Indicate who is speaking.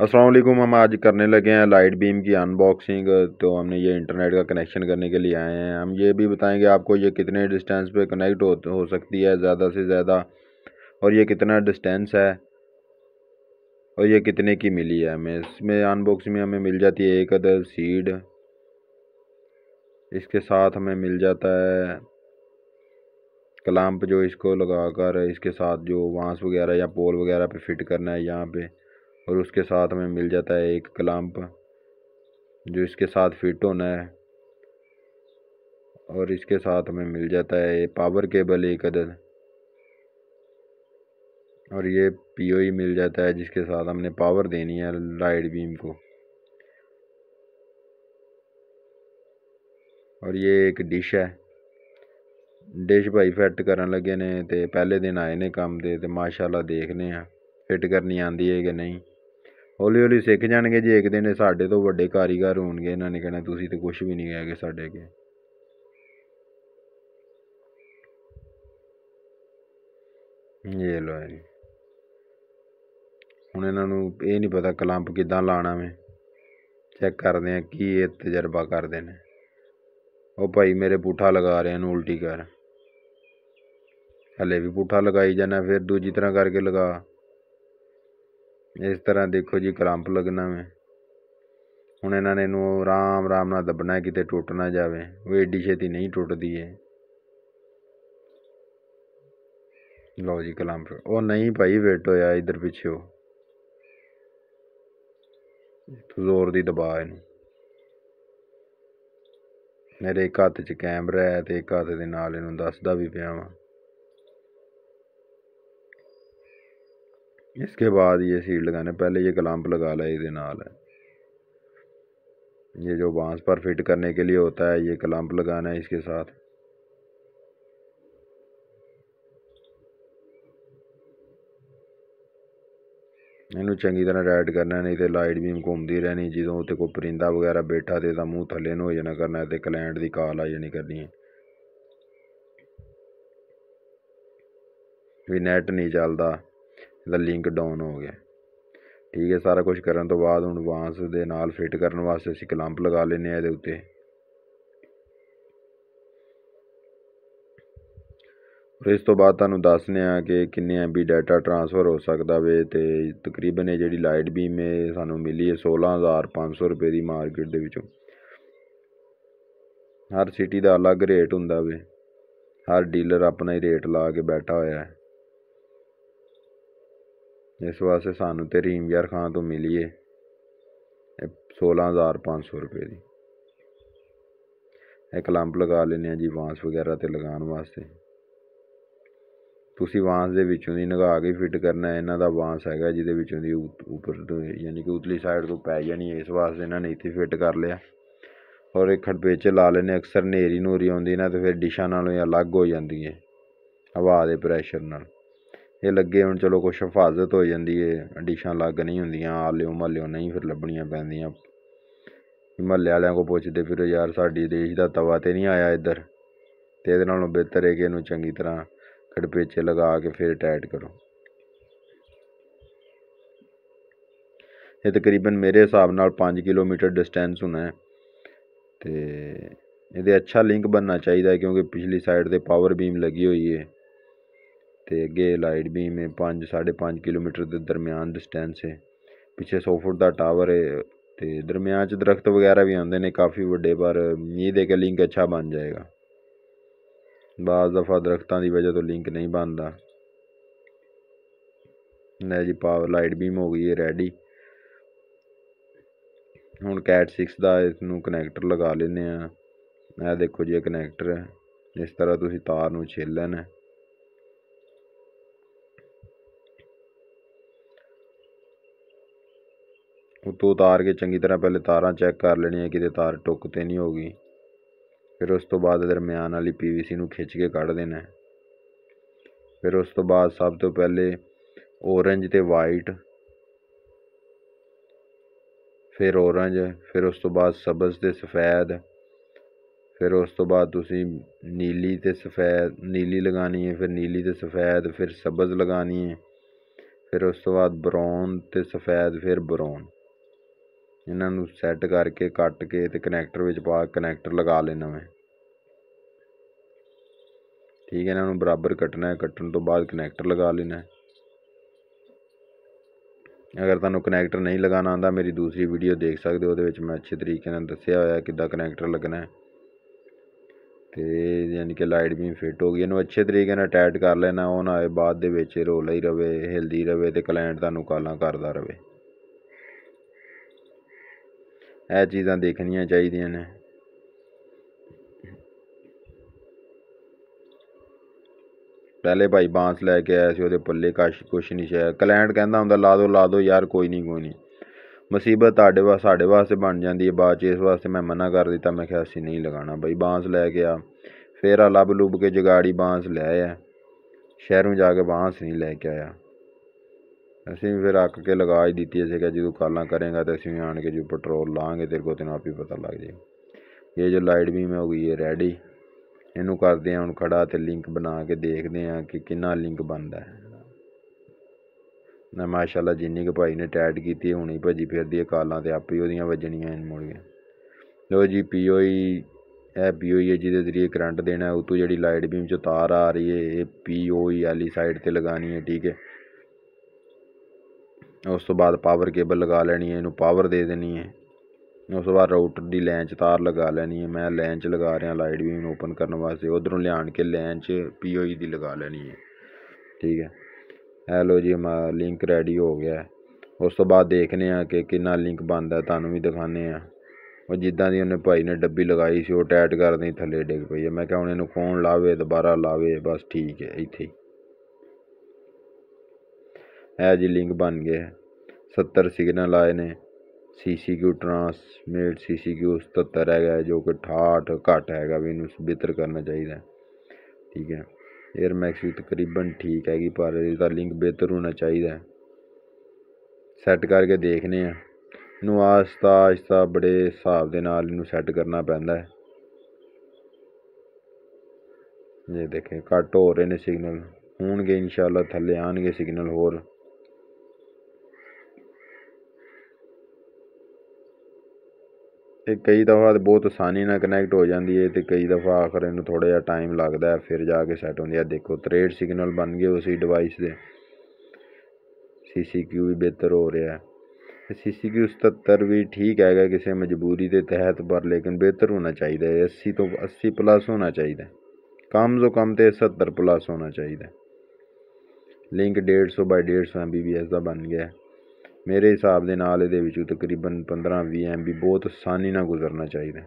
Speaker 1: असलम हम आज करने लगे हैं लाइट बीम की अनबॉक्सिंग तो हमने ये इंटरनेट का कनेक्शन करने के लिए आए हैं हम ये भी बताएंगे आपको ये कितने डिस्टेंस पे कनेक्ट हो हो सकती है ज़्यादा से ज़्यादा और ये कितना डिस्टेंस है और ये कितने की मिली है हमें इसमें अनबॉक्सिंग में हमें मिल जाती है एक अदर सीड इसके साथ हमें मिल जाता है क्लाम्प जो इसको कर इसके साथ जो वांस वगैरह या पोल वगैरह पे फिट करना है यहाँ पे और उसके साथ हमें मिल जाता है एक क्लम्प जो इसके साथ फिट होना है और इसके साथ हमें मिल जाता है पावर केबल एक अदर और ये पीओई मिल जाता है जिसके साथ हमने पावर देनी है लाइट बीम को और ये एक डिश है डिश भाई फिट करन लगे ने ते पहले दिन आए ने कम दे ते माशाल्लाह देखने हैं फिट करनी आती है कि नहीं ਹੌਲੀ ਹੌਲੀ ਸਿੱਖ ਜਾਣਗੇ ਜੇ ਇੱਕ ਦਿਨ ਇਹ ਸਾਡੇ ਤੋਂ ਵੱਡੇ ਕਾਰੀਗਰ ਹੋਣਗੇ ਇਹਨਾਂ ਨੇ ਕਹਿਣਾ ਤੁਸੀਂ ਤੇ ਕੁਝ ਵੀ ਨਹੀਂ ਹੈਗੇ ਸਾਡੇ ਅੱਗੇ ਇਹ ਲੋ ਜੀ ਹੁਣ ਇਹਨਾਂ ਨੂੰ ਇਹ ਨਹੀਂ ਪਤਾ ਕਲੰਪ ਕਿੱਦਾਂ ਲਾਣਾ ਵੇ ਚੈੱਕ ਕਰਦੇ ਆ ਕੀ ਇਹ ਤਜਰਬਾ ਕਰਦੇ ਨੇ ਉਹ ਭਾਈ ਮੇਰੇ ਪੁੱਠਾ ਲਗਾ ਰਹੇ ਨੇ ਉਲਟੀ ਕਰ ਹਲੇ ਵੀ ਪੁੱਠਾ ਲਗਾਈ ਜਾਣਾ ਫਿਰ ਦੂਜੀ ਤਰ੍ਹਾਂ ਕਰਕੇ ਲਗਾ ਇਸ ਤਰ੍ਹਾਂ ਦੇਖੋ ਜੀ ਕਲੰਪ ਲੱਗਣਾ ਵੇ ਹੁਣ ਇਹਨਾਂ ਨੇ ਇਹਨੂੰ ਆਰਾਮ ਆਰਾਮ ਨਾਲ ਦੱਬਣਾ ਕਿਤੇ ਟੁੱਟ ਨਾ ਜਾਵੇ ਉਹ ਏਡੀ ਛੇਤੀ ਨਹੀਂ ਟੁੱਟਦੀ ਏ ਲਓ ਜੀ ਕਲੰਪ ਉਹ ਨਹੀਂ ਭਾਈ ਵੇਟ ਹੋਇਆ ਇਧਰ ਪਿੱਛੇ ਉਹ ਜ਼ੋਰ ਦੀ ਦਬਾ ਇਹਨੂੰ ਮੇਰੇ ਇੱਕ ਹੱਥ 'ਚ ਕੈਮਰਾ ਹੈ ਤੇ ਇੱਕ ਹੱਥ ਦੇ ਨਾਲ ਇਹਨੂੰ ਦੱਸਦਾ ਵੀ ਪਿਆ ਵਾਂ इसके बाद ये सीड लगाने पहले ये गलम्प लगा ला ये नाल ये जो बांस पर फिट करने के लिए होता है ये गलम्प लगाना है इसके साथ इनू चंकी तरह डायट करना नहीं तो लाइट बीम घूमती रहनी जो कोई परिंदा वगैरह बैठा तो मूँह थले हो जाना करना तो कलैंट की कॉल आ जानी करनी है भी नैट नहीं चलता ਇਹਦਾ ਲਿੰਕ ਡਾਊਨ ਹੋ ਗਿਆ ਠੀਕ ਹੈ ਸਾਰਾ ਕੁਝ ਕਰਨ ਤੋਂ ਬਾਅਦ ਹੁਣ ਵਾਂਸ ਦੇ ਨਾਲ ਫਿੱਟ ਕਰਨ ਵਾਸਤੇ ਅਸੀਂ ਕਲੰਪ ਲਗਾ ਲੈਨੇ ਆ ਇਹਦੇ ਉੱਤੇ ਇਸ ਤੋਂ ਬਾਅਦ ਤੁਹਾਨੂੰ ਦੱਸਨੇ ਆ ਕਿ ਕਿੰਨੇ ਐਮਬੀ ਡਾਟਾ ਟਰਾਂਸਫਰ ਹੋ ਸਕਦਾ ਵੇ ਤੇ ਤਕਰੀਬਨ ਇਹ ਜਿਹੜੀ ਲਾਈਟ ਬੀਮ ਇਹ ਸਾਨੂੰ ਮਿਲੀ ਹੈ 16500 ਰੁਪਏ ਦੀ ਮਾਰਕੀਟ ਦੇ ਵਿੱਚੋਂ ਹਰ ਸਿਟੀ ਦਾ ਅਲੱਗ ਰੇਟ ਹੁੰਦਾ ਵੇ ਹਰ ਡੀਲਰ ਆਪਣਾ ਹੀ ਰੇਟ ਲਾ ਕੇ ਬੈਠਾ ਹੋਇਆ ਹੈ ਇਸ ਵਾਸਤੇ ਸਾਨੂੰ ਤੇ ਰੀਮ ਯਾਰ ਖਾਨ ਤੋਂ ਮਿਲੀਏ 16500 ਰੁਪਏ ਦੀ ਇੱਕ ਲੰਬ ਲਗਾ ਲੈਨੇ ਆ ਜੀ ਵਾਂਸ ਵਗੈਰਾ ਤੇ ਲਗਾਉਣ ਵਾਸਤੇ ਤੁਸੀਂ ਵਾਂਸ ਦੇ ਵਿੱਚੋਂ ਦੀ ਨਗਾ ਕੇ ਫਿੱਟ ਕਰਨਾ ਇਹਨਾਂ ਦਾ ਵਾਂਸ ਹੈਗਾ ਜਿਹਦੇ ਵਿੱਚੋਂ ਦੀ ਉੱਪਰ ਤੋਂ ਯਾਨੀ ਕਿ ਉਤਲੀ ਸਾਈਡ ਤੋਂ ਪੈ ਜਾਣੀ ਇਸ ਵਾਸਤੇ ਇਹਨਾਂ ਨੇ ਇੱਥੇ ਫਿੱਟ ਕਰ ਲਿਆ ਔਰ ਇਹ ਚ ਲਾ ਲੈਨੇ ਅਕਸਰ ਨੇਰੀ ਨੂਰੀ ਆਉਂਦੀ ਨਾ ਤੇ ਫਿਰ ਡਿਸ਼ਾਂ ਨਾਲੋਂ ਇਹ ਅਲੱਗ ਹੋ ਜਾਂਦੀ ਹੈ ਹਵਾ ਦੇ ਪ੍ਰੈਸ਼ਰ ਨਾਲ ਇਹ ਲੱਗੇ ਹੁਣ ਚਲੋ ਕੁਛ ਹਫਾਜ਼ਤ ਹੋ ਜਾਂਦੀ ਏ ਡਿਸ਼ਾਂ ਲੱਗ ਨਹੀਂ ਹੁੰਦੀਆਂ ਆਲਿਓ ਮਹੱਲਿਓ ਨਹੀਂ ਫਿਰ ਲੱਭਣੀਆਂ ਪੈਂਦੀਆਂ ਮਹੱਲੇ ਵਾਲਿਆਂ ਕੋ ਪੁੱਛਦੇ ਫਿਰ ਯਾਰ ਸਾਡੀ ਦੇਸ਼ ਦਾ ਤਵਾ ਤੇ ਨਹੀਂ ਆਇਆ ਇੱਧਰ ਤੇ ਇਹਦੇ ਨਾਲੋਂ ਬਿਹਤਰ ਹੈ ਕਿ ਇਹਨੂੰ ਚੰਗੀ ਤਰ੍ਹਾਂ ਖੜਪੇਚੇ ਲਗਾ ਕੇ ਫਿਰ ਟਾਈਟ ਕਰੋ ਇਹ ਤਕਰੀਬਨ ਮੇਰੇ ਹਿਸਾਬ ਨਾਲ 5 ਕਿਲੋਮੀਟਰ ਡਿਸਟੈਂਸ ਹੁੰਦਾ ਹੈ ਤੇ ਇਹਦੇ ਅੱਛਾ ਲਿੰਕ ਬਣਨਾ ਚਾਹੀਦਾ ਕਿਉਂਕਿ ਪਿਛਲੀ ਸਾਈਡ ਤੇ ਪਾਵਰ ਬੀਮ ਲੱਗੀ ਹੋਈ ਹੈ ਤੇ ਅੱਗੇ ਲਾਈਟ ਬੀਮ ਹੈ 5 5.5 ਕਿਲੋਮੀਟਰ ਦੇ ਦਰਮਿਆਨ ਡਿਸਟੈਂਸ ਹੈ ਪਿੱਛੇ 100 ਫੁੱਟ ਦਾ ਟਾਵਰ ਹੈ ਤੇ ਦਰਮਿਆਨ ਚ ਦਰਖਤ ਵਗੈਰਾ ਵੀ ਆਉਂਦੇ ਨੇ ਕਾਫੀ ਵੱਡੇ ਪਰ ਮੀਂਹ ਦੇ ਕੇ ਲਿੰਕ ਅੱਛਾ ਬਣ ਜਾਏਗਾ ਬਾਜ਼ ਦਫਾ ਦਰਖਤਾਂ ਦੀ ਵਜ੍ਹਾ ਤੋਂ ਲਿੰਕ ਨਹੀਂ ਬਣਦਾ ਲੈ ਜੀ ਪਾਵਰ ਲਾਈਟ ਬੀਮ ਹੋ ਗਈ ਹੈ ਰੈਡੀ ਹੁਣ ਕੈਟ 6 ਦਾ ਇਸ ਨੂੰ ਕਨੈਕਟਰ ਲਗਾ ਲੈਨੇ ਆ ਇਹ ਦੇਖੋ ਜੀ ਇਹ ਕਨੈਕਟਰ ਹੈ ਇਸ ਤਰ੍ਹਾਂ ਤੁਸੀਂ ਤਾਰ ਨੂੰ ਛੇਲ ਲੈਣਾ ਉਤੋਂ ਉਤਾਰ ਕੇ ਚੰਗੀ ਤਰ੍ਹਾਂ ਪਹਿਲੇ ਤਾਰਾਂ ਚੈੱਕ ਕਰ ਲੈਣੀਆਂ ਕਿਤੇ ਤਾਰ ਟੁੱਕ ਤੇ ਨਹੀਂ ਹੋ ਗਈ ਫਿਰ ਉਸ ਤੋਂ ਬਾਅਦ ਦਰਮਿਆਨ ਵਾਲੀ ਪੀਵੀਸੀ ਨੂੰ ਖਿੱਚ ਕੇ ਕੱਢ ਦੇਣਾ ਫਿਰ ਉਸ ਤੋਂ ਬਾਅਦ ਸਭ ਤੋਂ ਪਹਿਲੇ orange ਤੇ ਵਾਈਟ ਫਿਰ orange ਫਿਰ ਉਸ ਤੋਂ ਬਾਅਦ ਸਬਜ਼ ਤੇ ਸਫੈਦ ਫਿਰ ਉਸ ਤੋਂ ਬਾਅਦ ਤੁਸੀਂ ਨੀਲੀ ਤੇ ਸਫੈਦ ਨੀਲੀ ਲਗਾਣੀ ਹੈ ਫਿਰ ਨੀਲੀ ਤੇ ਸਫੈਦ ਫਿਰ ਸਬਜ਼ ਲਗਾਣੀ ਹੈ ਫਿਰ ਉਸ ਤੋਂ ਬਾਅਦ ਬ੍ਰਾਊਨ ਤੇ ਸਫੈਦ ਫਿਰ ਬ੍ਰਾਊਨ ਇਹਨਾਂ ਨੂੰ ਸੈੱਟ ਕਰਕੇ ਕੱਟ ਕੇ ਤੇ ਕਨੈਕਟਰ ਵਿੱਚ ਪਾ ਕਨੈਕਟਰ ਲਗਾ ਲੈਣਾ ਮੈਂ ਠੀਕ ਹੈ ਇਹਨਾਂ ਨੂੰ ਬਰਾਬਰ ਕੱਟਣਾ ਹੈ ਕੱਟਣ ਤੋਂ ਬਾਅਦ ਕਨੈਕਟਰ ਲਗਾ ਲੈਣਾ ਹੈ ਅਗਰ ਤੁਹਾਨੂੰ ਕਨੈਕਟਰ ਨਹੀਂ ਲਗਾਉਣਾ ਆਉਂਦਾ ਮੇਰੀ ਦੂਸਰੀ ਵੀਡੀਓ ਦੇਖ ਸਕਦੇ ਹੋ ਉਹਦੇ ਵਿੱਚ ਮੈਂ ਅੱਛੇ ਤਰੀਕੇ ਨਾਲ ਦੱਸਿਆ ਹੋਇਆ ਕਿੱਦਾਂ ਕਨੈਕਟਰ ਲੱਗਣਾ ਹੈ ਤੇ ਯਾਨੀ ਕਿ ਲਾਈਟ ਵੀ ਫਿੱਟ ਹੋ ਗਈ ਇਹਨੂੰ ਅੱਛੇ ਤਰੀਕੇ ਨਾਲ ਟਾਈਟ ਕਰ ਲੈਣਾ ਉਹ ਨਾ ਬਾਅਦ ਦੇ ਵਿੱਚ ਰੋਲਾ ਹੀ ਰਵੇ ਹਿਲਦੀ ਰਵੇ ਤੇ ਕਲਾਇੰਟ ਤੁਹਾਨੂੰ ਕਾਲਾਂ ਕਰਦਾ ਰਵੇ ਇਹ ਚੀਜ਼ਾਂ ਦੇਖਣੀਆਂ ਚਾਹੀਦੀਆਂ ਨੇ ਪਹਿਲੇ ਭਾਈ ਬਾਂਸ ਲੈ ਕੇ ਆਇਆ ਸੀ ਉਹਦੇ ਪੱਲੇ ਕਾਸ਼ ਕੁਛ ਨਹੀਂ ਸੀ ਕਲੈਂਟ ਕਹਿੰਦਾ ਹੁੰਦਾ ਲਾ ਦੋ ਲਾ ਦੋ ਯਾਰ ਕੋਈ ਨਹੀਂ ਕੋਈ ਨਹੀਂ ਮੁਸੀਬਤ ਤੁਹਾਡੇ ਵਾਸਤੇ ਸਾਡੇ ਵਾਸਤੇ ਬਣ ਜਾਂਦੀ ਹੈ ਬਾਅਦ ਚ ਇਸ ਵਾਸਤੇ ਮੈਂ ਮਨਾ ਕਰ ਦਿੱਤਾ ਮੈਂ ਕਿਹਾ ਅਸੀਂ ਨਹੀਂ ਲਗਾਣਾ ਭਾਈ ਬਾਂਸ ਲੈ ਕੇ ਆ ਫੇਰ ਆ ਲੱਭ ਲੁੱਭ ਕੇ ਜਗਾੜੀ ਬਾਂਸ ਲੈ ਆਇਆ ਸ਼ਹਿਰੋਂ ਜਾ ਕੇ ਬਾਂਸ ਨਹੀਂ ਲੈ ਕੇ ਆਇਆ ਅਸੀਂ ਫਿਰ ਅੱਕ ਕੇ ਲਗਾ ਹੀ ਦਿੱਤੀ ਅਸੀਂ ਕਿਹਾ ਜਦੋਂ ਕਾਲਾਂ ਕਰੇਗਾ ਤੇ ਅਸੀਂ ਆਣ ਕੇ ਜੋ ਪੈਟਰੋਲ ਲਾਂਗੇ ਤੇਰੇ ਕੋ ਤੈਨੂੰ ਆਪ ਹੀ ਪਤਾ ਲੱਗ ਜੇ ਇਹ ਜੋ ਲਾਈਟ ਬੀਮ ਹੋ ਗਈ ਹੈ ਰੈਡੀ ਇਹਨੂੰ ਕਰਦੇ ਆ ਹੁਣ ਖੜਾ ਤੇ ਲਿੰਕ ਬਣਾ ਕੇ ਦੇਖਦੇ ਆ ਕਿ ਕਿੰਨਾ ਲਿੰਕ ਬਣਦਾ ਹੈ ਨਾ ਮਾਸ਼ਾਅੱਲਾ ਜਿੰਨੀ ਕੁ ਭਾਈ ਨੇ ਟੈਟ ਕੀਤੀ ਹੋਣੀ ਭੱਜੀ ਫਿਰਦੀ ਹੈ ਕਾਲਾਂ ਤੇ ਆਪੇ ਉਹਦੀਆਂ ਵੱਜਣੀਆਂ ਇਨ ਮੁੜ ਲੋ ਜੀ ਪੀਓਈ ਇਹ ਪੀਓਈ ਹੈ ਜਿਹਦੇ ਜ਼ਰੀਏ ਕਰੰਟ ਦੇਣਾ ਉਤੋਂ ਜਿਹੜੀ ਲਾਈਟ ਬੀਮ ਚ ਤਾਰ ਆ ਰਹੀ ਹੈ ਇਹ ਪੀਓਈ ਵਾਲੀ ਸਾਈਡ ਤੇ ਲਗਾਣੀ ਹੈ ਠੀਕ ਹੈ ਉਸ ਤੋਂ ਬਾਅਦ ਪਾਵਰ ਕੇਬਲ ਲਗਾ ਲੈਣੀ ਹੈ ਇਹਨੂੰ ਪਾਵਰ ਦੇ ਦੇਣੀ ਹੈ ਉਸ ਤੋਂ ਬਾਅਦ ਰਾਊਟਰ ਦੀ ਲੈਂਚ ਤਾਰ ਲਗਾ ਲੈਣੀ ਹੈ ਮੈਂ ਲੈਂਚ ਲਗਾ ਰਿਹਾ ਲਾਈਟ ਵੀ ਨੂੰ ਓਪਨ ਕਰਨ ਵਾਸਤੇ ਉਧਰੋਂ ਲਿਆਣ ਕੇ ਲੈਂਚ ਪੀਓਈ ਦੀ ਲਗਾ ਲੈਣੀ ਹੈ ਠੀਕ ਹੈ ਇਹ ਲੋ ਜੀ ਮਾ ਲਿੰਕ ਰੈਡੀ ਹੋ ਗਿਆ ਉਸ ਤੋਂ ਬਾਅਦ ਦੇਖਨੇ ਆ ਕਿ ਕਿੰਨਾ ਲਿੰਕ ਹੈ ਤੁਹਾਨੂੰ ਵੀ ਦਿਖਾਣੇ ਆ ਉਹ ਜਿੱਦਾਂ ਦੀ ਉਹਨੇ ਭਾਈ ਨੇ ਡੱਬੀ ਲਗਾਈ ਸੀ ਉਹ ਟਾਈਟ ਕਰਦੇ ਥੱਲੇ ਡਿੱਗ ਪਈ ਹੈ ਮੈਂ ਕਿਹਾ ਹੁਣ ਇਹਨੂੰ ਕੌਣ ਲਾਵੇ ਦੁਬਾਰਾ ਲਾਵੇ ਬਸ ਠੀਕ ਹੈ ਇੱਥੇ ਇਹ ਜੀ ਲਿੰਕ ਬਣ ਗਿਆ 70 ਸਿਗਨਲ ਆਏ ਨੇ CCQ ਟ੍ਰਾਂਸਮਿਟ 70 77 ਹੈਗਾ ਜੋ ਕਿ 68 ਘਟ ਹੈਗਾ ਵੀ ਇਹਨੂੰ ਬਿਹਤਰ ਕਰਨਾ ਚਾਹੀਦਾ ਠੀਕ ਹੈ 에ਅਰ ਮੈਕਸ ਵੀ ਤਕਰੀਬਨ ਠੀਕ ਹੈਗੀ ਪਰ ਇਹਦਾ ਲਿੰਕ ਬਿਹਤਰ ਹੋਣਾ ਚਾਹੀਦਾ ਸੈੱਟ ਕਰਕੇ ਦੇਖਨੇ ਆ ਨੂੰ ਆਸਤਾ ਆਸਤਾ ਬੜੇ ਹਿਸਾਬ ਦੇ ਨਾਲ ਇਹਨੂੰ ਸੈੱਟ ਕਰਨਾ ਪੈਂਦਾ ਹੈ ਇਹ ਦੇਖੇ ਕੱਟ ਹੋ ਰਹੇ ਨੇ ਸਿਗਨਲ ਹੋਣਗੇ ਇਨਸ਼ਾਅੱਲਾ ਥੱਲੇ ਆਣਗੇ ਸਿਗਨਲ ਹੋਰ ਇਹ ਕਈ ਦਫਾ ਬਹੁਤ ਆਸਾਨੀ ਨਾਲ ਕਨੈਕਟ ਹੋ ਜਾਂਦੀ ਹੈ ਤੇ ਕਈ ਦਫਾ ਆਖਰ ਇਹਨੂੰ ਥੋੜਾ ਜਿਹਾ ਟਾਈਮ ਲੱਗਦਾ ਫਿਰ ਜਾ ਕੇ ਸੈੱਟ ਹੁੰਦੀ ਹੈ ਦੇਖੋ ਟ੍ਰੇਡ ਸਿਗਨਲ ਬਣ ਗਏ ਉਸੇ ਡਿਵਾਈਸ ਦੇ ਸੀਸੀਕਿਊ ਵੀ ਬਿਹਤਰ ਹੋ ਰਿਹਾ ਹੈ ਸੀਸੀਕਿਊ 77 ਵੀ ਠੀਕ ਹੈਗਾ ਕਿਸੇ ਮਜਬੂਰੀ ਦੇ ਤਹਿਤ ਪਰ ਲੇਕਿਨ ਬਿਹਤਰ ਹੋਣਾ ਚਾਹੀਦਾ ਹੈ 80 ਤੋਂ 80 ਪਲੱਸ ਹੋਣਾ ਚਾਹੀਦਾ ਕਮ ਤੋਂ ਕਮ ਤੇ 70 ਪਲੱਸ ਹੋਣਾ ਚਾਹੀਦਾ ਲਿੰਕ 150 ਬਾਈ 150 ਐਮਬੀਪੀਐਸ ਦਾ ਬਣ ਗਿਆ ਮੇਰੇ ਹਿਸਾਬ ਦੇ ਨਾਲ ਇਹਦੇ ਵਿੱਚੋਂ ਤਕਰੀਬਨ ਪੰਦਰਾਂ ਵੀਹ ਐਮ ਬੀ ਬਹੁਤ ਆਸਾਨੀ ਨਾਲ ਗੁਜ਼ਰਨਾ ਚਾਹੀਦਾ